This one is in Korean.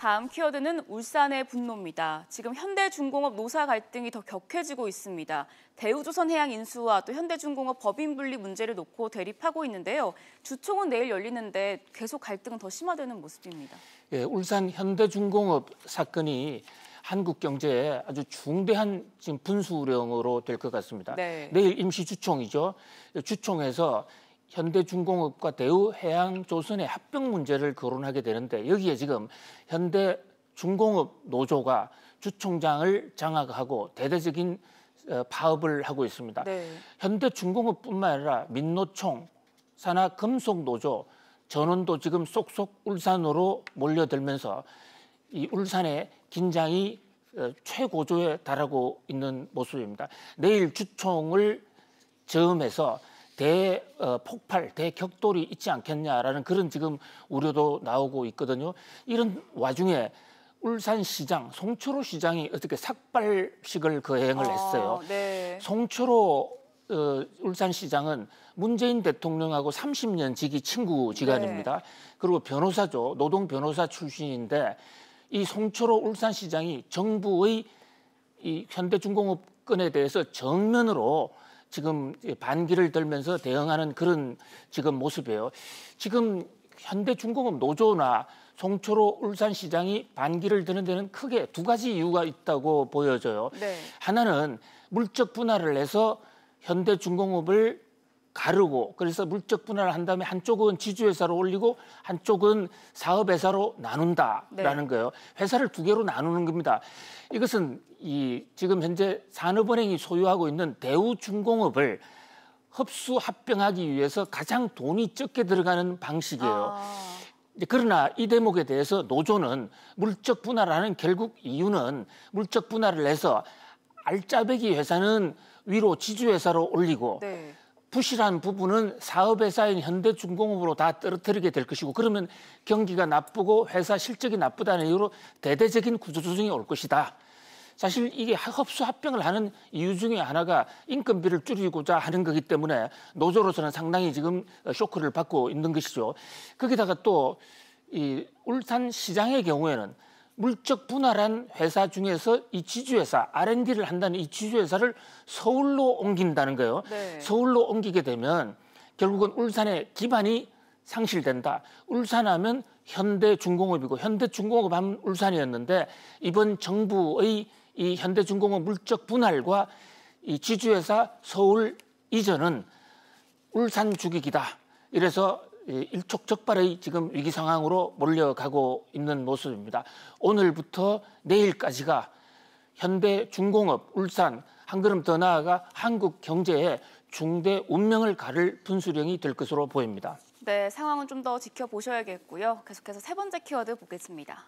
다음 키워드는 울산의 분노입니다. 지금 현대중공업 노사 갈등이 더 격해지고 있습니다. 대우조선해양 인수와 또 현대중공업 법인 분리 문제를 놓고 대립하고 있는데요. 주총은 내일 열리는데 계속 갈등은 더 심화되는 모습입니다. 예, 울산 현대중공업 사건이 한국 경제에 아주 중대한 지금 분수령으로 될 것 같습니다. 네. 내일 임시 주총이죠. 주총에서 현대중공업과 대우해양조선의 합병 문제를 거론하게 되는데 여기에 지금 현대중공업 노조가 주총장을 장악하고 대대적인 어, 파업을 하고 있습니다. 네. 현대중공업뿐만 아니라 민노총, 산하금속노조 전원도 지금 쏙쏙 울산으로 몰려들면서 이 울산의 긴장이 어, 최고조에 달하고 있는 모습입니다. 내일 주총을 저음해서 대폭발, 어, 대격돌이 있지 않겠냐라는 그런 지금 우려도 나오고 있거든요. 이런 와중에 울산시장, 송초로 시장이 어떻게 삭발식을 그 행을 아, 했어요. 아, 네. 송초로 어, 울산시장은 문재인 대통령하고 30년 지기 친구 지간입니다. 네. 그리고 변호사죠. 노동 변호사 출신인데 이 송초로 울산시장이 정부의 이 현대중공업건에 대해서 정면으로 지금 반기를 들면서 대응하는 그런 지금 모습이에요. 지금 현대중공업 노조나 송초로 울산시장이 반기를 드는 데는 크게 두 가지 이유가 있다고 보여져요. 네. 하나는 물적 분할을 해서 현대중공업을 가르고 그래서 물적 분할을 한 다음에 한쪽은 지주회사로 올리고 한쪽은 사업회사로 나눈다라는 네. 거예요. 회사를 두 개로 나누는 겁니다. 이것은 이 지금 현재 산업은행이 소유하고 있는 대우중공업을 흡수 합병하기 위해서 가장 돈이 적게 들어가는 방식이에요. 아. 그러나 이 대목에 대해서 노조는 물적 분할하는 결국 이유는 물적 분할을 해서 알짜배기 회사는 위로 지주회사로 올리고 네. 부실한 부분은 사업회사인 현대중공업으로 다 떨어뜨리게 될 것이고 그러면 경기가 나쁘고 회사 실적이 나쁘다는 이유로 대대적인 구조조정이 올 것이다. 사실 이게 흡수합병을 하는 이유 중에 하나가 인건비를 줄이고자 하는 거기 때문에 노조로서는 상당히 지금 쇼크를 받고 있는 것이죠. 거기다가 또 이 울산 시장의 경우에는 물적 분할한 회사 중에서 이 지주회사 R&D를 한다는 이 지주회사를 서울로 옮긴다는 거예요. 네. 서울로 옮기게 되면 결국은 울산의 기반이 상실된다. 울산하면 현대중공업이고 현대중공업 하면 울산이었는데 이번 정부의 이 현대중공업 물적 분할과 이 지주회사 서울 이전은 울산 주기이다 이래서 일촉즉발의 지금 위기 상황으로 몰려가고 있는 모습입니다. 오늘부터 내일까지가 현대 중공업 울산 한 걸음 더 나아가 한국 경제에 중대 운명을 가를 분수령이 될 것으로 보입니다. 네, 상황은 좀 더 지켜보셔야겠고요. 계속해서 세 번째 키워드 보겠습니다.